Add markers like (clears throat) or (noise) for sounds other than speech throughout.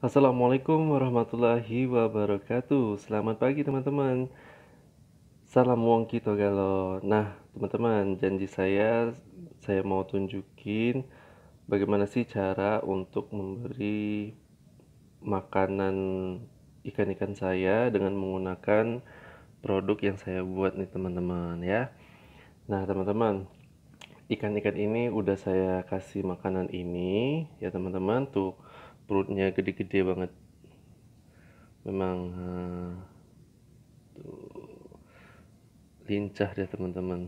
Assalamualaikum warahmatullahi wabarakatuh Selamat pagi teman-teman Salam Wong kita Galo Nah teman-teman janji saya Saya mau tunjukin Bagaimana sih cara untuk memberi Makanan ikan-ikan saya Dengan menggunakan produk yang saya buat nih teman-teman ya Nah teman-teman Ikan-ikan ini udah saya kasih makanan ini Ya teman-teman tuh perutnya gede-gede banget memang uh, tuh, lincah deh teman-teman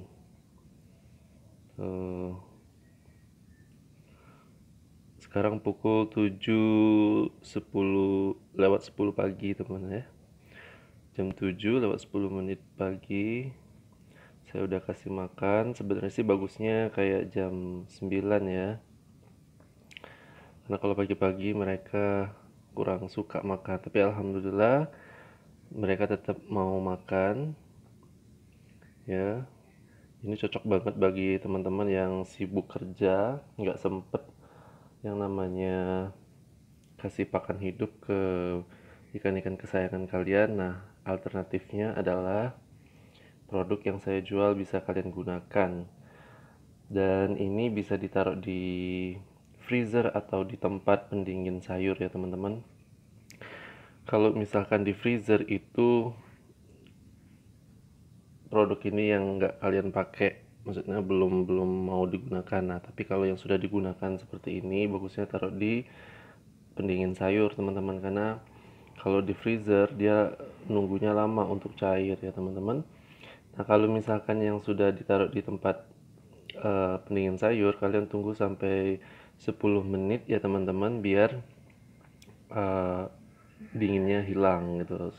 uh, sekarang pukul 7.10 lewat 10 pagi teman ya jam 7 lewat 10 menit pagi saya udah kasih makan sebenarnya sih bagusnya kayak jam 9 ya karena kalau pagi-pagi mereka kurang suka makan tapi alhamdulillah mereka tetap mau makan ya ini cocok banget bagi teman-teman yang sibuk kerja nggak sempet yang namanya kasih pakan hidup ke ikan-ikan kesayangan kalian nah alternatifnya adalah produk yang saya jual bisa kalian gunakan dan ini bisa ditaruh di freezer atau di tempat pendingin sayur ya teman-teman kalau misalkan di freezer itu produk ini yang nggak kalian pakai maksudnya belum belum mau digunakan nah tapi kalau yang sudah digunakan seperti ini bagusnya taruh di pendingin sayur teman-teman karena kalau di freezer dia nunggunya lama untuk cair ya teman-teman nah kalau misalkan yang sudah ditaruh di tempat uh, pendingin sayur kalian tunggu sampai 10 menit ya teman-teman biar uh, dinginnya hilang gitu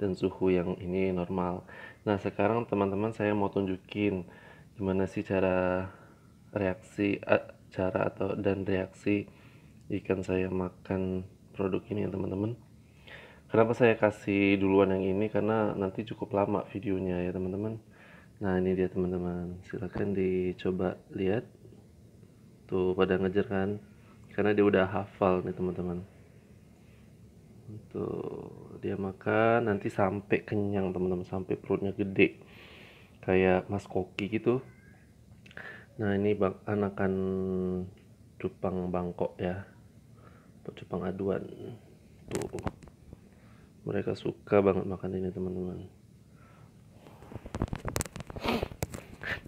dan suhu yang ini normal nah sekarang teman-teman saya mau tunjukin gimana sih cara reaksi cara atau dan reaksi ikan saya makan produk ini ya teman-teman kenapa saya kasih duluan yang ini karena nanti cukup lama videonya ya teman-teman nah ini dia teman-teman silahkan dicoba lihat tuh gitu, pada ngejar kan karena dia udah hafal nih teman-teman tuh dia makan nanti sampai kenyang teman-teman sampai perutnya gede kayak mas koki gitu nah ini bang anakan cupang bangkok ya atau cupang aduan tuh mereka suka banget makan ini teman-teman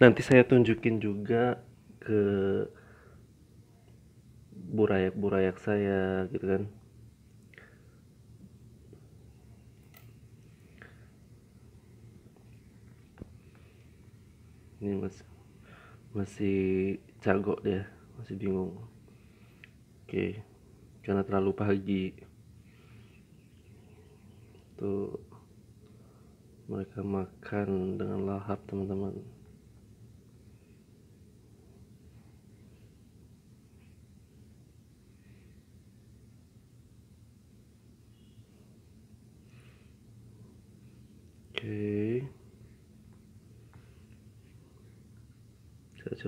nanti saya tunjukin juga ke burayak-burayak saya gitu kan ini masih masih cagok dia masih bingung oke karena terlalu pagi tuh mereka makan dengan lahap teman-teman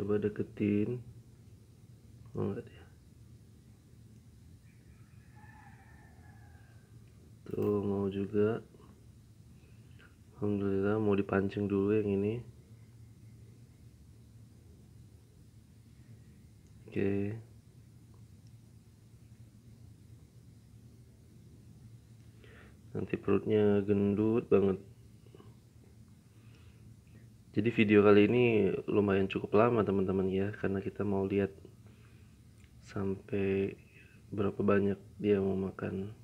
coba deketin mau oh, nggak dia tuh mau juga Alhamdulillah mau dipancing dulu yang ini oke okay. nanti perutnya gendut banget jadi video kali ini lumayan cukup lama teman-teman ya karena kita mau lihat sampai berapa banyak dia mau makan.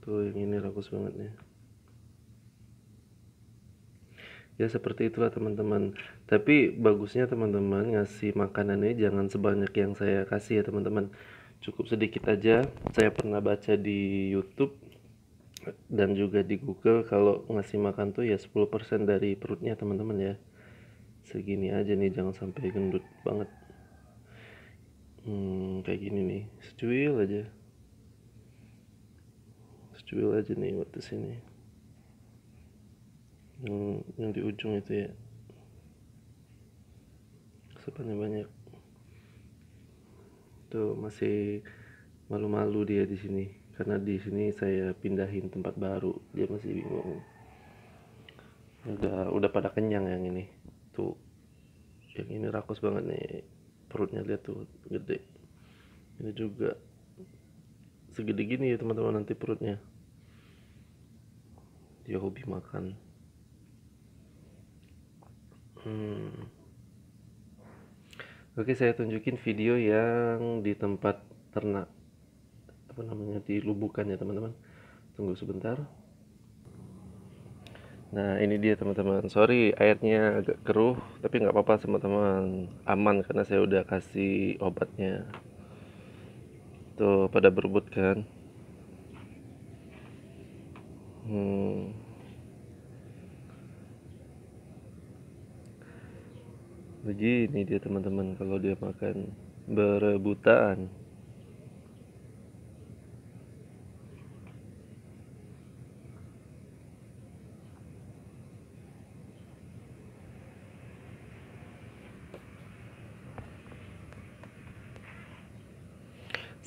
Tuh yang ini rakus banget ya. Ya seperti itulah teman-teman. Tapi bagusnya teman-teman ngasih makanannya jangan sebanyak yang saya kasih ya teman-teman. Cukup sedikit aja. Saya pernah baca di YouTube dan juga di Google kalau ngasih makan tuh ya 10% dari perutnya teman-teman ya segini aja nih jangan sampai gendut banget hmm, kayak gini nih secuil aja secuil aja nih batas sini yang, yang di ujung itu ya sepanjang banyak tuh masih malu-malu dia di sini karena di sini saya pindahin tempat baru dia masih bingung udah udah pada kenyang yang ini tuh yang ini rakus banget nih perutnya lihat tuh gede ini juga segede gini ya teman-teman nanti perutnya dia hobi makan hmm. oke saya tunjukin video yang di tempat ternak apa namanya di ya teman-teman tunggu sebentar nah ini dia teman-teman sorry airnya agak keruh tapi nggak apa-apa teman-teman aman karena saya udah kasih obatnya tuh pada berebut kan hmm. begini dia teman-teman kalau dia makan berebutan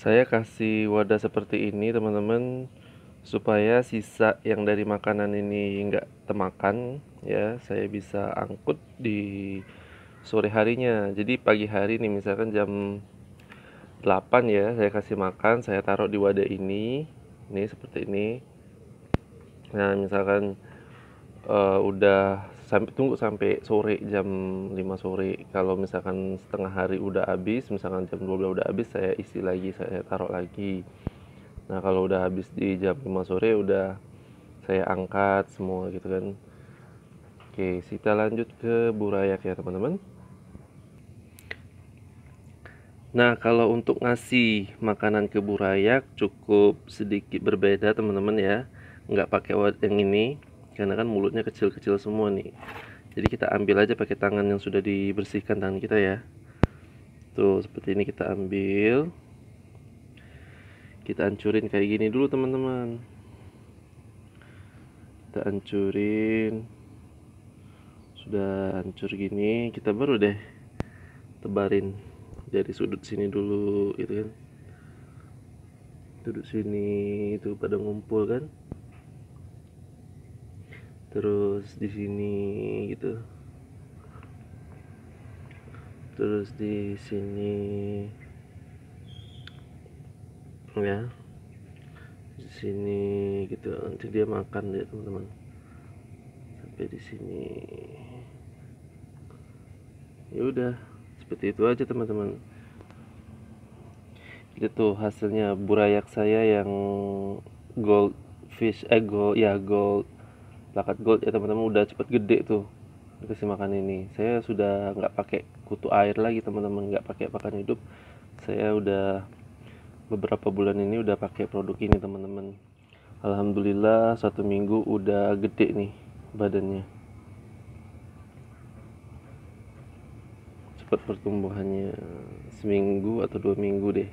saya kasih wadah seperti ini teman-teman supaya sisa yang dari makanan ini nggak termakan ya saya bisa angkut di sore harinya jadi pagi hari ini misalkan jam 8 ya saya kasih makan saya taruh di wadah ini ini seperti ini nah misalkan uh, udah sampai tunggu sampai sore jam 5 sore kalau misalkan setengah hari udah habis misalkan jam 12 udah habis saya isi lagi saya taruh lagi nah kalau udah habis di jam 5 sore udah saya angkat semua gitu kan oke kita lanjut ke burayak ya teman-teman nah kalau untuk ngasih makanan ke burayak cukup sedikit berbeda teman-teman ya nggak pakai yang ini karena kan mulutnya kecil-kecil semua nih jadi kita ambil aja pakai tangan yang sudah dibersihkan tangan kita ya tuh seperti ini kita ambil kita hancurin kayak gini dulu teman-teman kita hancurin sudah hancur gini kita baru deh tebarin Jadi sudut sini dulu itu kan sudut sini itu pada ngumpul kan terus di sini gitu terus di sini ya di sini gitu nanti dia makan ya teman-teman sampai di sini ya udah seperti itu aja teman-teman itu tuh hasilnya burayak saya yang gold fish eh gold ya gold lakat gold ya teman-teman udah cepet gede tuh dikasih makan ini saya sudah nggak pakai kutu air lagi teman-teman nggak pakai pakan hidup saya udah beberapa bulan ini udah pakai produk ini teman-teman Alhamdulillah satu minggu udah gede nih badannya cepat pertumbuhannya seminggu atau dua minggu deh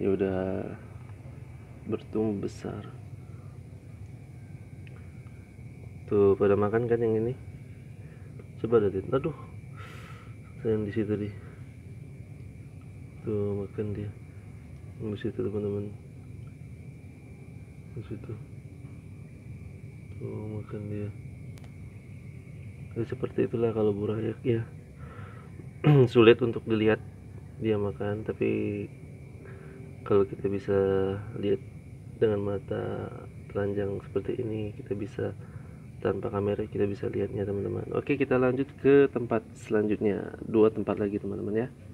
ya udah bertumbuh besar tuh pada makan kan yang ini coba lihat aduh yang di situ di tuh makan dia di situ teman-teman di situ tuh makan dia jadi ya, seperti itulah kalau burayak ya, ya. (clears throat) sulit untuk dilihat dia makan tapi kalau kita bisa lihat dengan mata telanjang seperti ini kita bisa tanpa kamera kita bisa lihatnya teman-teman oke kita lanjut ke tempat selanjutnya dua tempat lagi teman-teman ya